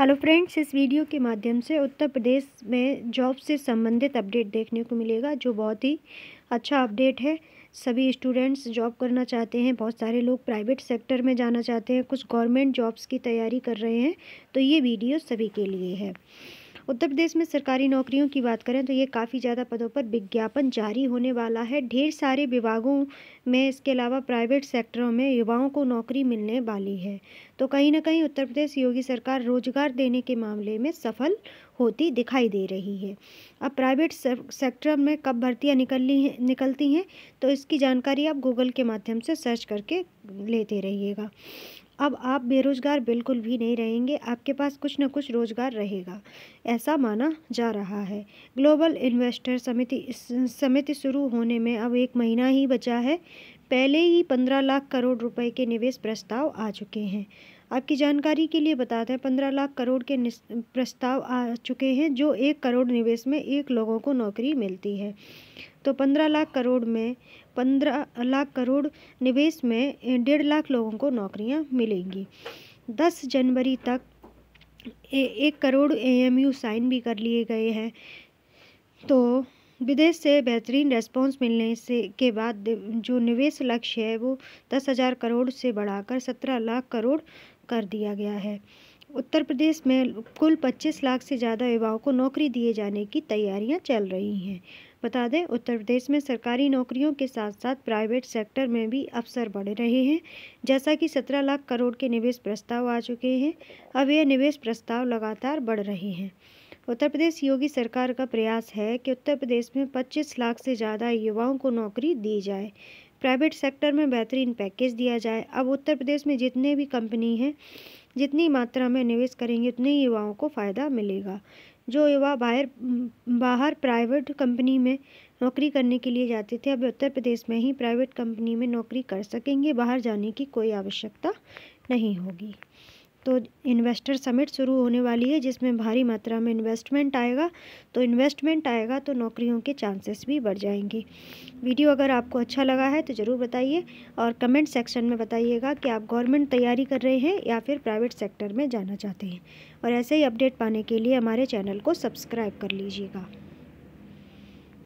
hello friends इस video के माध्यम से उत्तर प्रदेश में जॉब से संबंधित अपडेट देखने को मिलेगा जो बहुत ही अच्छा अपडेट है सभी स्टूडेंट्स जॉब करना चाहते हैं बहुत सारे लोग प्राइवेट सेक्टर में जाना चाहते हैं कुछ गवर्नमेंट जॉब्स की तैयारी कर रहे हैं तो ये वीडियो सभी के लिए है उत्तर प्रदेश में सरकारी नौकरियों की बात करें तो ये काफ़ी ज़्यादा पदों पर विज्ञापन जारी होने वाला है ढेर सारे विभागों में इसके अलावा प्राइवेट सेक्टरों में युवाओं को नौकरी मिलने वाली है तो कहीं ना कहीं उत्तर प्रदेश योगी सरकार रोजगार देने के मामले में सफल होती दिखाई दे रही है अब प्राइवेट सेक्टर में कब भर्तियाँ निकलनी है निकलती हैं तो इसकी जानकारी आप गूगल के माध्यम से सर्च करके लेते रहिएगा अब आप बेरोज़गार बिल्कुल भी नहीं रहेंगे आपके पास कुछ ना कुछ रोज़गार रहेगा ऐसा माना जा रहा है ग्लोबल इन्वेस्टर समिति समिति शुरू होने में अब एक महीना ही बचा है पहले ही पंद्रह लाख करोड़ रुपए के निवेश प्रस्ताव आ चुके हैं आपकी जानकारी के लिए बताते हैं पंद्रह लाख करोड़ के प्रस्ताव आ चुके हैं जो एक करोड़ निवेश में एक लोगों को नौकरी मिलती है तो पंद्रह लाख करोड़ में पंद्रह लाख करोड़ निवेश में डेढ़ लाख लोगों को नौकरियां मिलेंगी दस जनवरी तक ए, एक करोड़ एएमयू साइन भी कर लिए गए हैं तो विदेश से बेहतरीन रेस्पॉन्स मिलने से के बाद जो निवेश लक्ष्य है वो दस हज़ार करोड़ से बढ़ाकर सत्रह लाख करोड़ कर दिया गया है उत्तर प्रदेश में कुल पच्चीस लाख से ज़्यादा युवाओं को नौकरी दिए जाने की तैयारियां चल रही हैं बता दें उत्तर प्रदेश में सरकारी नौकरियों के साथ साथ प्राइवेट सेक्टर में भी अवसर बढ़ रहे हैं जैसा कि 17 लाख करोड़ के निवेश प्रस्ताव आ चुके हैं अब यह निवेश प्रस्ताव लगातार बढ़ रहे हैं उत्तर प्रदेश योगी सरकार का प्रयास है कि उत्तर प्रदेश में 25 लाख से ज़्यादा युवाओं को नौकरी दी जाए प्राइवेट सेक्टर में बेहतरीन पैकेज दिया जाए अब उत्तर प्रदेश में जितने भी कंपनी हैं जितनी मात्रा में निवेश करेंगे उतने ही युवाओं को फ़ायदा मिलेगा जो युवा बाहर बाहर प्राइवेट कंपनी में नौकरी करने के लिए जाते थे अब उत्तर प्रदेश में ही प्राइवेट कंपनी में नौकरी कर सकेंगे बाहर जाने की कोई आवश्यकता नहीं होगी तो इन्वेस्टर समिट शुरू होने वाली है जिसमें भारी मात्रा में इन्वेस्टमेंट आएगा तो इन्वेस्टमेंट आएगा तो नौकरियों के चांसेस भी बढ़ जाएंगे वीडियो अगर आपको अच्छा लगा है तो ज़रूर बताइए और कमेंट सेक्शन में बताइएगा कि आप गवर्नमेंट तैयारी कर रहे हैं या फिर प्राइवेट सेक्टर में जाना चाहते हैं और ऐसे ही अपडेट पाने के लिए हमारे चैनल को सब्सक्राइब कर लीजिएगा